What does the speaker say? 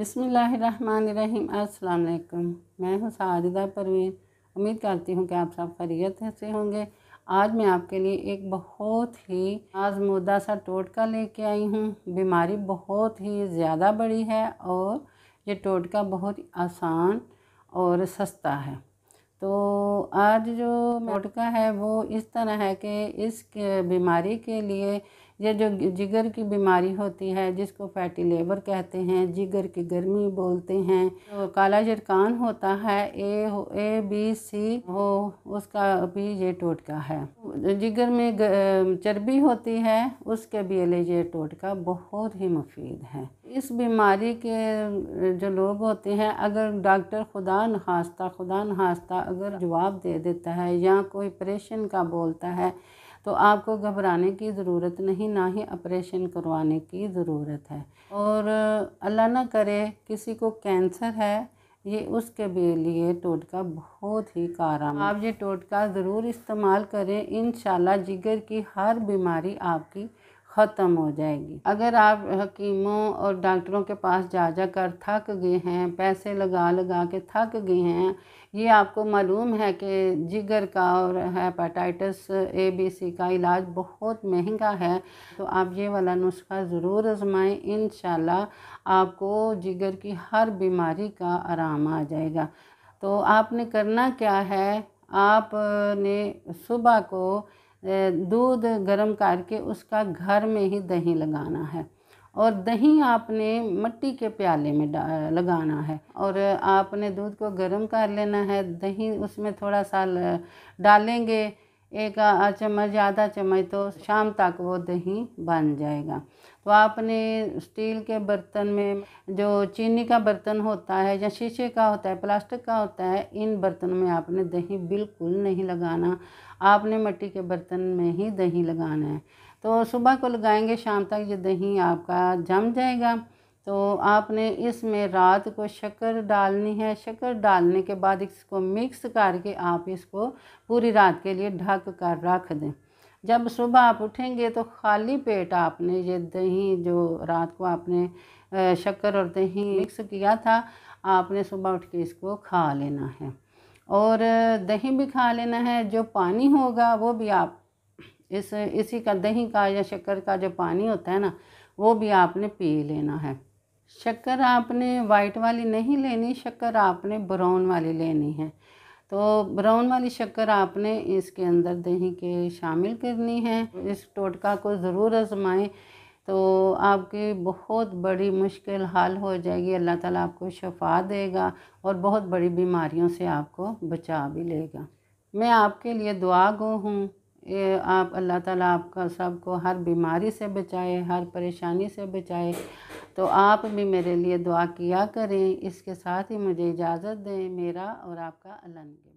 बसमीम अस्सलाम वालेकुम मैं हूं साजिदा परवीन उम्मीद करती हूं कि आप सब खरीत से होंगे आज मैं आपके लिए एक बहुत ही आजमूदा सा टोटका लेके आई हूं बीमारी बहुत ही ज़्यादा बड़ी है और ये टोटका बहुत आसान और सस्ता है तो आज जो टोटका है वो इस तरह है कि इस बीमारी के लिए या जो जिगर की बीमारी होती है जिसको फैटी लेबर कहते हैं जिगर की गर्मी बोलते हैं तो काला जरकान होता है ए ए बी सी हो उसका भी ये टोटका है जिगर में चर्बी होती है उसके भी ये टोटका बहुत ही मुफीद है इस बीमारी के जो लोग होते हैं अगर डॉक्टर खुदा नखास्ता खुदा नखास्ता अगर जवाब दे देता है या कोई ऑपरेशन का बोलता है तो आपको घबराने की ज़रूरत नहीं ना ही ऑपरेशन करवाने की ज़रूरत है और अल्लाह ना करे किसी को कैंसर है ये उसके लिए टोटका बहुत ही काराम आप ये टोटका ज़रूर इस्तेमाल करें इन जिगर की हर बीमारी आपकी ख़त्म हो जाएगी अगर आप हकीमों और डॉक्टरों के पास जा जा कर थक गए हैं पैसे लगा लगा के थक गए हैं ये आपको मालूम है कि जिगर का और हेपाटाइटिस ए बी सी का इलाज बहुत महंगा है तो आप ये वाला नुस्खा ज़रूर आजमाएं इन आपको जिगर की हर बीमारी का आराम आ जाएगा तो आपने करना क्या है आपने सुबह को दूध गर्म करके उसका घर में ही दही लगाना है और दही आपने मिट्टी के प्याले में लगाना है और आपने दूध को गर्म कर लेना है दही उसमें थोड़ा सा डालेंगे एक चम्मच आधा चम्मच तो शाम तक वो दही बन जाएगा तो आपने स्टील के बर्तन में जो चीनी का बर्तन होता है या शीशे का होता है प्लास्टिक का होता है इन बर्तनों में आपने दही बिल्कुल नहीं लगाना आपने मिट्टी के बर्तन में ही दही लगाना है तो सुबह को लगाएंगे शाम तक ये दही आपका जम जाएगा तो आपने इसमें रात को शक्कर डालनी है शक्कर डालने के बाद इसको मिक्स करके आप इसको पूरी रात के लिए ढक कर रख दें जब सुबह आप उठेंगे तो खाली पेट आपने ये दही जो रात को आपने शक्कर और दही मिक्स किया था आपने सुबह उठ के इसको खा लेना है और दही भी खा लेना है जो पानी होगा वो भी आप इस इसी का दही का या शक्कर का जो पानी होता है ना वो भी आपने पी लेना है शक्कर आपने वाइट वाली नहीं लेनी शक्कर आपने ब्राउन वाली लेनी है तो ब्राउन वाली शक्कर आपने इसके अंदर दही के शामिल करनी है इस टोटका को ज़रूर आजमाएं तो आपकी बहुत बड़ी मुश्किल हाल हो जाएगी अल्लाह ताला आपको शफा देगा और बहुत बड़ी बीमारियों से आपको बचा भी लेगा मैं आपके लिए दुआ गो हूँ आप अल्लाह ताला आपका सबको हर बीमारी से बचाए हर परेशानी से बचाए तो आप भी मेरे लिए दुआ किया करें इसके साथ ही मुझे इजाज़त दें मेरा और आपका अल्लाह